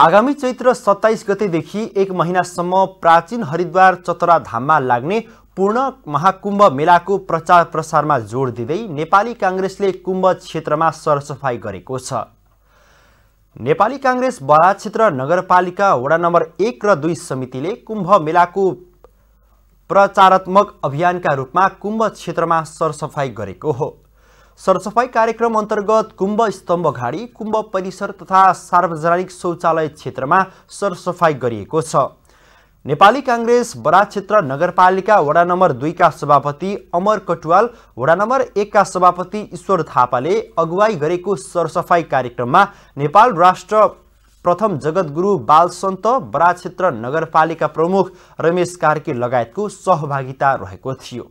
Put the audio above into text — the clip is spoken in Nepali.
आगामी चैत्र सत्ताइस गतेदेखि एक महिनासम्म प्राचीन हरिद्वार चतरा धाममा लाग्ने पूर्ण महाकुम्भ मेलाको प्रचार प्रसारमा जोड दिँदै नेपाली काङ्ग्रेसले कुम्भ क्षेत्रमा सरसफाई गरेको छ नेपाली काङ्ग्रेस बराज क्षेत्र नगरपालिका वडा नम्बर एक र दुई समितिले कुम्भ मेलाको प्रचारात्मक अभियानका रूपमा कुम्भ क्षेत्रमा सरसफाई गरेको हो सरसफाई कार्यक्रम अन्तर्गत कुम्भ स्तम्भ घाडी कुम्भ परिसर तथा सार्वजनिक शौचालय क्षेत्रमा सरसफाई गरिएको छ नेपाली काङ्ग्रेस बरा क्षेत्र नगरपालिका वडा नम्बर दुईका सभापति अमर कटुवाल वडा नम्बर एकका सभापति ईश्वर थापाले अगुवाई गरेको सरसफाई कार्यक्रममा नेपाल राष्ट्र प्रथम जगतगुरु बालसन्त बरा क्षेत्र नगरपालिका प्रमुख रमेश कार्की लगायतको सहभागिता रहेको थियो